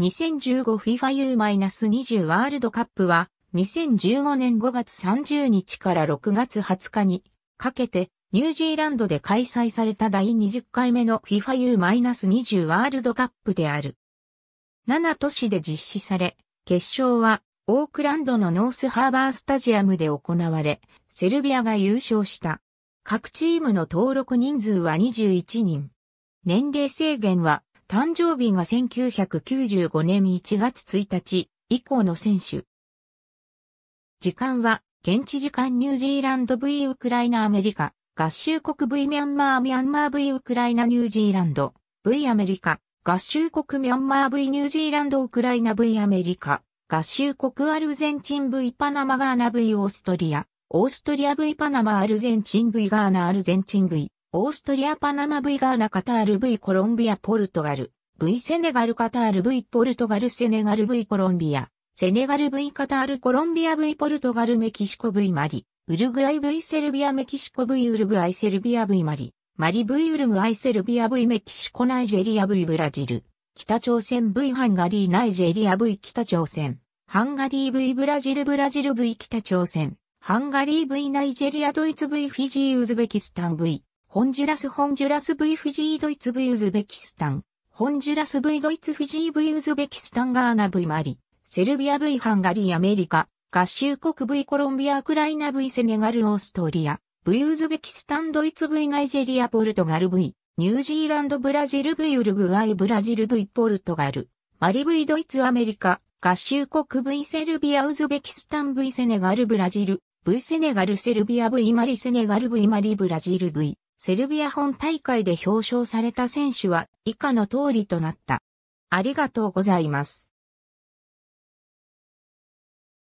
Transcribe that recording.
2015FIFAU-20 ワールドカップは2015年5月30日から6月20日にかけてニュージーランドで開催された第20回目の FIFAU-20 ワールドカップである。7都市で実施され、決勝はオークランドのノースハーバースタジアムで行われ、セルビアが優勝した。各チームの登録人数は21人。年齢制限は誕生日が1995年1月1日以降の選手。時間は、現地時間ニュージーランド V ウクライナアメリカ、合衆国 V ミャンマーミャンマー V ウクライナニュージーランド V アメリカ、合衆国ミャンマー V ニュージーランドウクライナ V アメリカ、合衆国アルゼンチン V パナマガーナ V オーストリア、オーストリア V パナマアルゼンチン V ガーナアルゼンチン V オーストリアパナマ V ガーナカタール V コロンビアポルトガル V セネガルカタール V ポルトガルセネガル V コロンビアセネガル V カタールコロンビア V ポルトガルメキシコ V マリウルグアイ V セルビアメキシコ V ウルグアイセルビア V マリマリ V ウルグアイセルビア V メキシコナイジェリア V ブラジル北朝鮮 V ハンガリーナイジェリア V 北朝鮮ハンガリー V ブラジルブラジル V 北朝鮮ハンガリー V ナイジェリアドイツ V フィジーウズベキスタン V ホンジュラスホンジュラス V フジードイツ V ウズベキスタン。ホンジュラス V ドイツフジー V ウズベキスタンガーナ V マリ。セルビア V ハンガリーアメリカ。合衆国 V コロンビアウクライナ V セネガルオーストリア。V ウズベキスタンドイツ V ナイジェリアポルトガル V。ニュージーランドブラジル V ウルグアイブラジル V ポルトガル。マリ V ドイツアメリカ。合衆国 V セルビアウズベキスタン V セネガルブラジル。V セネガルセルビア V マリセネガル V マリブラジル V。セルビア本大会で表彰された選手は以下の通りとなった。ありがとうございます。